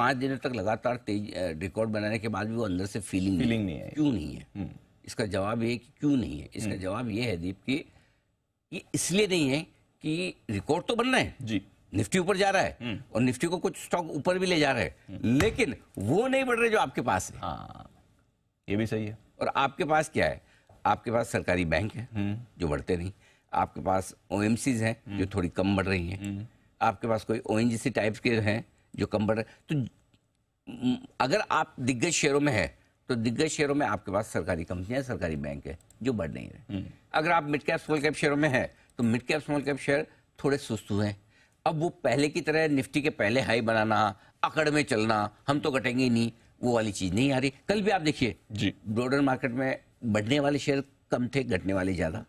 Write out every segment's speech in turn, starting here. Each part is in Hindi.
पांच दिनों तक लगातार तेज रिकॉर्ड बनाने के बाद भी वो अंदर से फीलिंग फीलिंग नहीं है क्यों नहीं है हम्म। इसका जवाब ये कि क्यों नहीं है इसका हम्म। जवाब ये है दीप कि ये इसलिए नहीं है कि रिकॉर्ड तो बन रहे हैं जी निफ्टी ऊपर जा रहा है हम्म। और निफ्टी को कुछ स्टॉक ऊपर भी ले जा रहे हैं लेकिन वो नहीं बढ़ रहे जो आपके पास है हाँ ये भी सही है और आपके पास क्या है आपके पास सरकारी बैंक है जो बढ़ते नहीं आपके पास ओ हैं जो थोड़ी कम बढ़ रही हैं आपके पास कोई ओ टाइप्स के हैं जो कम बढ़ रहे तो अगर आप दिग्गज शेयरों में है तो दिग्गज शेयरों में आपके पास सरकारी कंपनियां सरकारी बैंक है जो बढ़ नहीं रहे हम्म। अगर आप मिड कैप स्मॉल कैप शेयरों में है तो mid cap small cap share थोड़े सुस्त हुए हैं अब वो पहले की तरह निफ्टी के पहले हाई बनाना अकड़ में चलना हम तो घटेंगे ही नहीं वो वाली चीज़ नहीं आ रही कल भी आप देखिए जी ब्रोडर मार्केट में बढ़ने वाले शेयर कम थे घटने वाले ज़्यादा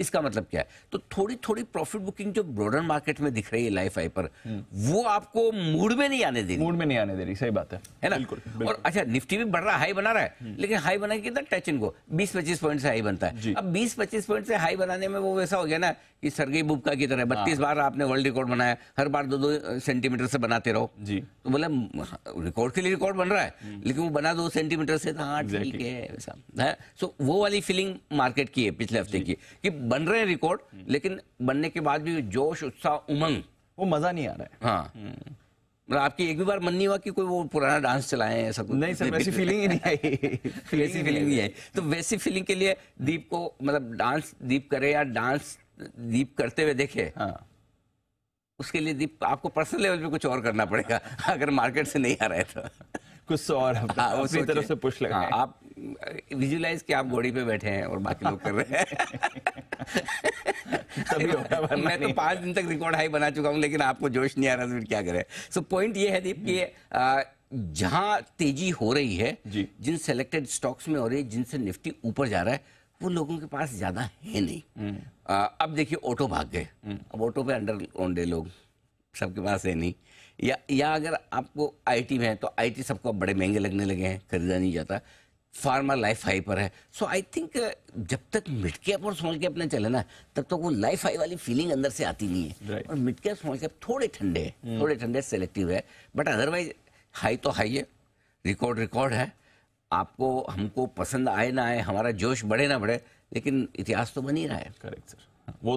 इसका मतलब क्या है तो थोड़ी थोड़ी प्रॉफिट बुकिंग जो ब्रॉडर मार्केट में दिख रही है लाइफ आई पर वो आपको मूड में नहीं आने दे रही मूड में नहीं आने दे रही सही बात है है ना बिल्कुल, बिल्कुल। और अच्छा निफ्टी भी बढ़ रहा हाई बना रहा है हम्म। लेकिन हाई बना कितना तो टच को बीस पच्चीस पॉइंट से हाई बनता है अब बीस पच्चीस पॉइंट से हाई बनाने में वो वैसा हो गया ना कि सरगे बुबका की तरह बत्तीस हाँ। बार आपने वर्ल्ड रिकॉर्ड बनाया हर बार दो दो सेंटीमीटर से बनाते रहो जी तो मतलब रिकॉर्ड हाँ, के लिए रिकॉर्ड बन रहा है हम्म। लेकिन वो बना दो सेंटीमीटर से तो हाँ ठीक है सो वो वाली फीलिंग मार्केट की है पिछले हफ्ते की कि बन रहे हैं रिकॉर्ड लेकिन बनने के बाद भी जोश उत्साह उमंग वो मजा नहीं आ रहा है हाँ मतलब आपकी एक भी बार मन नहीं हुआ कि कोई वो पुराना डांस चलाए ऐसा कुछ नहीं सर वैसी फीलिंग ही नहीं आई वैसी फीलिंग नहीं आई तो वैसी फीलिंग के लिए दीप को मतलब डांस दीप करे या डांस दीप करते हुए देखे हाँ। उसके लिए दीप आपको पर्सनल लेवल पे कुछ और करना पड़ेगा अगर मार्केट से नहीं आ रहे तो कुछ तो और उसी हाँ, तरह से पुश लगा हाँ, आप विजुलाइज के आप घोड़ी पे बैठे हैं और बाकी लोग कर रहे हैं मैं तो पांच दिन तक रिकॉर्ड हाई बना चुका हूं लेकिन आपको जोश नहीं आ रहा फिर क्या करें सो पॉइंट ये है दीप कि हम्म। जहां तेजी हो रही है जिन सेलेक्टेड स्टॉक्स में हो रही है जिनसे निफ्टी ऊपर जा रहा है वो लोगों के पास ज्यादा है नहीं हम्म। आ, अब देखिए ऑटो भाग गए हम्म। अब ऑटो पे अंडर ओंडे लोग सबके पास है नहीं या या अगर आपको आईटी में है तो आईटी सबको अब बड़े महंगे लगने लगे हैं खरीदा नहीं जाता फार्मा लाइफ हाई पर है सो आई थिंक जब तक मिटके और स्मॉल कैप ना चले ना तब तक वो लाइफ हाई वाली फीलिंग अंदर से आती नहीं है right. और मिटके कैप स्मॉल कैप थोड़े ठंडे hmm. थोड़े ठंडे सेलेक्टिव तो है बट अदरवाइज हाई तो हाई है रिकॉर्ड रिकॉर्ड है आपको हमको पसंद आए ना आए हमारा जोश बढ़े ना बढ़े लेकिन इतिहास तो बन ही रहा है करेक्ट सर वो तो